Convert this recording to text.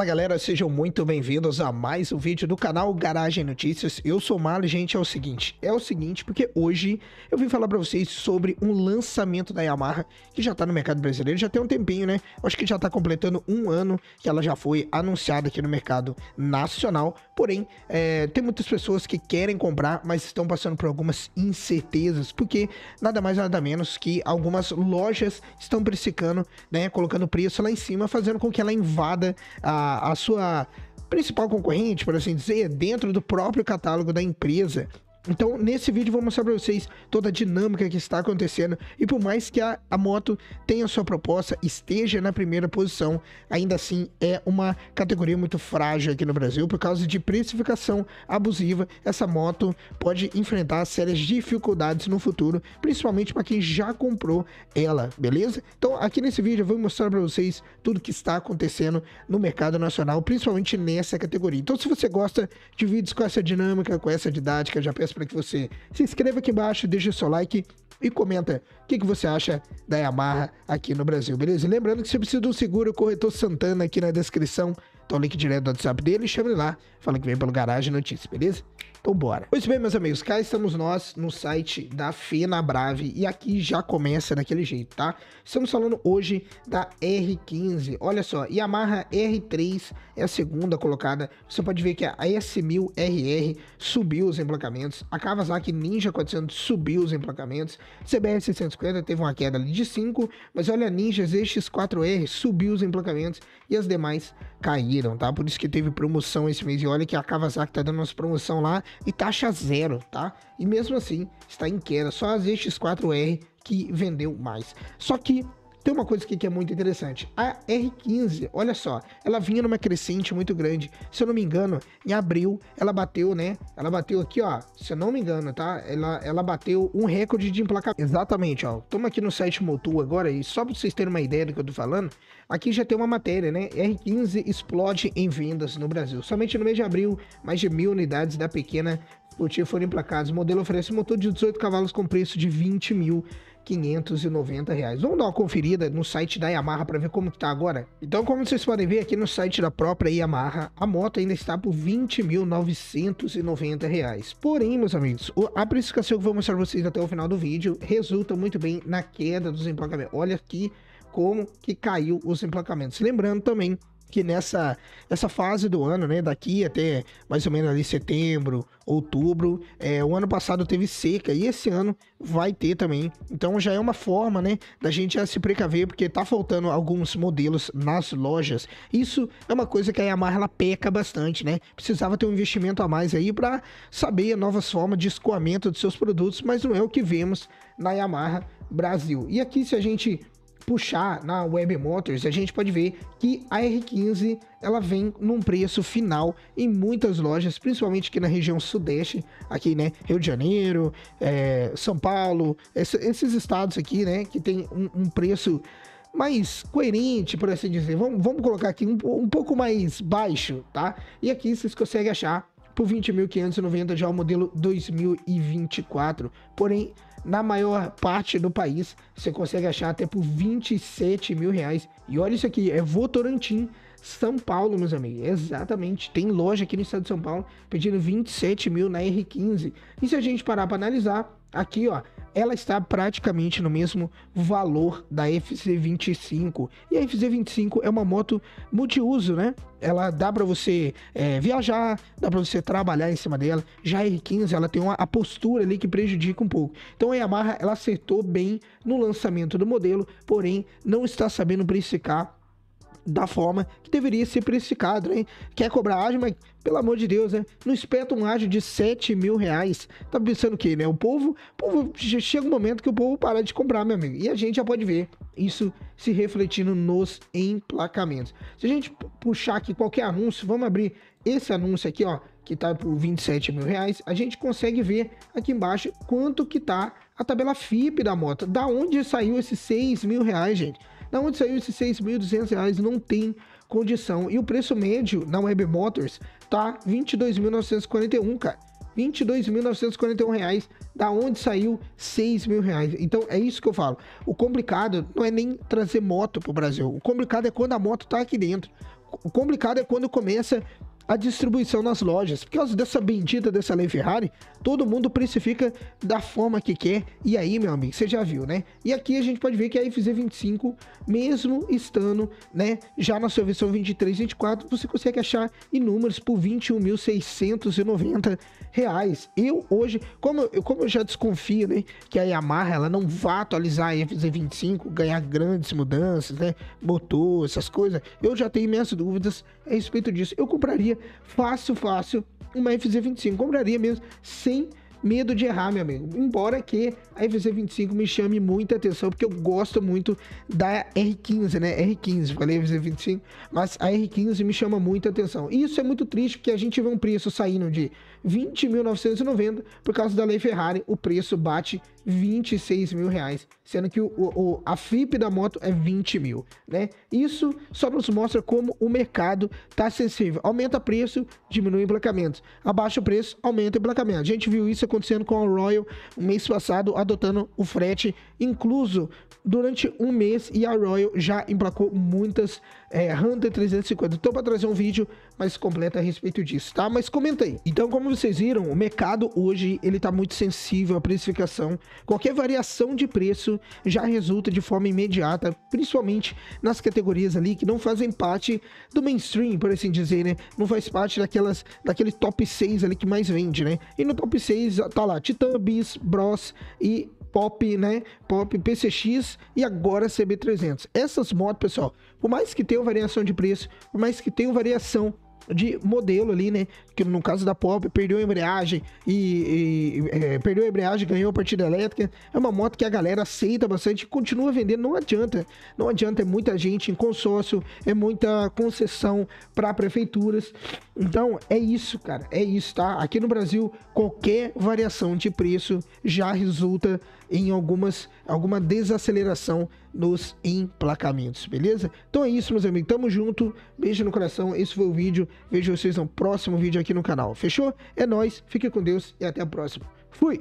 Fala galera, sejam muito bem-vindos a mais um vídeo do canal Garagem Notícias. Eu sou o Mário, gente, é o seguinte, é o seguinte, porque hoje eu vim falar para vocês sobre um lançamento da Yamaha que já tá no mercado brasileiro, já tem um tempinho, né? Acho que já tá completando um ano que ela já foi anunciada aqui no mercado nacional, porém, é, tem muitas pessoas que querem comprar, mas estão passando por algumas incertezas, porque nada mais nada menos que algumas lojas estão precificando, né, colocando preço lá em cima, fazendo com que ela invada a a, sua principal concorrente, por assim dizer, dentro do próprio catálogo da empresa. Então, nesse vídeo vou mostrar para vocês toda a dinâmica que está acontecendo e por mais que a, a moto tenha sua proposta, esteja na primeira posição, ainda assim é uma categoria muito frágil aqui no Brasil por causa de precificação abusiva. Essa moto pode enfrentar sérias dificuldades no futuro, principalmente para quem já comprou ela, beleza? Então, aqui nesse vídeo eu vou mostrar para vocês tudo que está acontecendo no mercado nacional, principalmente nessa categoria. Então, se você gosta de vídeos com essa dinâmica, com essa didática, já peço peço para que você se inscreva aqui embaixo, deixe seu like e comenta o que, que você acha da Yamaha aqui no Brasil, beleza? lembrando que você precisa de um seguro, o corretor Santana aqui na descrição, tá o link direto do WhatsApp dele, chama ele lá, fala que vem pelo Garagem Notícias, beleza? Então bora. Pois bem, meus amigos, cá estamos nós no site da Brave e aqui já começa daquele jeito, tá? Estamos falando hoje da R15. Olha só, Yamaha R3 é a segunda colocada. Você pode ver que a S1000RR subiu os emplacamentos, a Kawasaki Ninja 400 subiu os emplacamentos, CBR 650 teve uma queda ali de 5, mas olha a Ninja ZX4R subiu os emplacamentos e as demais caíram, tá? Por isso que teve promoção esse mês e olha que a Kawasaki tá dando umas promoção lá e taxa zero, tá? E mesmo assim está em queda, só as x 4 r que vendeu mais. Só que tem uma coisa aqui que é muito interessante. A R15, olha só, ela vinha numa crescente muito grande. Se eu não me engano, em abril ela bateu, né? Ela bateu aqui, ó. Se eu não me engano, tá? Ela, ela bateu um recorde de emplacamento. Exatamente, ó. Toma aqui no site Motul agora e só pra vocês terem uma ideia do que eu tô falando, aqui já tem uma matéria, né? R15 explode em vendas no Brasil. Somente no mês de abril, mais de mil unidades da pequena Furtiva foram emplacadas. O modelo oferece motor de 18 cavalos com preço de 20 mil 590 reais. Vamos dar uma conferida no site da Yamaha para ver como que tá agora. Então, como vocês podem ver aqui no site da própria Yamaha, a moto ainda está por 20.990 reais. Porém, meus amigos, a precificação que eu vou mostrar para vocês até o final do vídeo resulta muito bem na queda dos emplacamentos. Olha aqui como que caiu os emplacamentos. Lembrando também que nessa, nessa fase do ano, né, daqui até mais ou menos ali setembro, outubro, é, o ano passado teve seca e esse ano vai ter também. Então já é uma forma, né, da gente já se precaver porque tá faltando alguns modelos nas lojas. Isso é uma coisa que a Yamaha ela peca bastante, né? Precisava ter um investimento a mais aí para saber novas formas de escoamento de seus produtos, mas não é o que vemos na Yamaha Brasil. E aqui se a gente puxar na Web Motors, a gente pode ver que a R15 ela vem num preço final em muitas lojas, principalmente aqui na região sudeste, aqui né, Rio de Janeiro, é, São Paulo, esse, esses estados aqui, né, que tem um, um, preço mais coerente, por assim dizer. Vamos, vamos colocar aqui um, um pouco mais baixo, tá? E aqui vocês conseguem achar por 20.590 já o modelo 2024, porém na maior parte do país você consegue achar até por 27 mil reais. E olha isso aqui, é Votorantim, São Paulo, meus amigos. Exatamente, tem loja aqui no estado de São Paulo pedindo 27 mil na R15. E se a gente parar para analisar, Aqui, ó, ela está praticamente no mesmo valor da FC25. E a FC25 é uma moto multiuso, né? Ela dá para você é, viajar, dá para você trabalhar em cima dela. Já a R15, ela tem uma a postura ali que prejudica um pouco. Então a Yamaha, ela acertou bem no lançamento do modelo, porém não está sabendo precificar da forma que deveria ser precificado, hein? Quer cobrar ágio, mas pelo amor de Deus, né? Não espeta um ágio de 7 mil reais. Tá pensando o quê, né? O povo, o povo chega um momento que o povo para de comprar, meu amigo. E a gente já pode ver isso se refletindo nos emplacamentos. Se a gente puxar aqui qualquer anúncio, vamos abrir esse anúncio aqui, ó, que tá por 27 mil reais, a gente consegue ver aqui embaixo quanto que tá a tabela FIP da moto. Da onde saiu esses 6 mil reais, gente? Da onde saiu esses 6.200 reais? Não tem condição. E o preço médio na Web Motors tá 22.941, cara. 22.941 reais, da onde saiu 6 mil reais. Então é isso que eu falo. O complicado não é nem trazer moto pro Brasil. O complicado é quando a moto tá aqui dentro. O complicado é quando começa a distribuição nas lojas. Por causa dessa bendita dessa lei Ferrari, todo mundo precifica da forma que quer. E aí, meu amigo, você já viu, né? E aqui a gente pode ver que a FZ25, mesmo estando, né, já na sua versão 23 24, você consegue achar inúmeros por R$ 21.690. Eu hoje, como eu, como eu já desconfio, né, que a Yamaha ela não vá atualizar a FZ25, ganhar grandes mudanças, né, motor, essas coisas, eu já tenho minhas dúvidas a respeito disso. Eu compraria fácil, fácil, uma FZ25. Compraria mesmo sem medo de errar, meu amigo. Embora que a FZ25 me chame muita atenção, porque eu gosto muito da R15, né? R15, falei FZ25, mas a R15 me chama muita atenção. E isso é muito triste, porque a gente vê um preço saindo de 20.990 por causa da lei Ferrari, o preço bate 26 mil reais, sendo que o, o, a FIP da moto é 20 mil, né? Isso só nos mostra como o mercado tá sensível. Aumenta preço, diminui emplacamentos. Abaixa o preço, aumenta o emplacamento. A gente viu isso acontecendo com a Royal mês passado, adotando o frete incluso durante um mês e a Royal já emplacou muitas é, Hunter 350. Então, para trazer um vídeo mais completo a respeito disso, tá? Mas comenta aí. Então, como vocês viram, o mercado hoje ele está muito sensível à precificação. Qualquer variação de preço já resulta de forma imediata, principalmente nas categorias ali que não fazem parte do mainstream, por assim dizer, né? Não faz parte daquelas daquele top 6 ali que mais vende, né? E no top 6 Tá, tá lá, Titan, Bis, Bros e Pop, né? Pop PCX e agora CB300. Essas motos, pessoal, por mais que tenham variação de preço, por mais que tenham variação de modelo ali, né? Que no caso da Pop, perdeu a embreagem e, e é, perdeu a embreagem, ganhou a partida elétrica. É uma moto que a galera aceita bastante e continua vendendo. Não adianta, não adianta. É muita gente em consórcio, é muita concessão para prefeituras. Então é isso, cara. É isso, tá? Aqui no Brasil, qualquer variação de preço já resulta em algumas, alguma desaceleração nos emplacamentos, beleza? Então é isso, meus amigos. Tamo junto. Beijo no coração. Esse foi o vídeo. Vejo vocês no próximo vídeo aqui no canal. Fechou? É nós. Fique com Deus e até a próxima. Fui!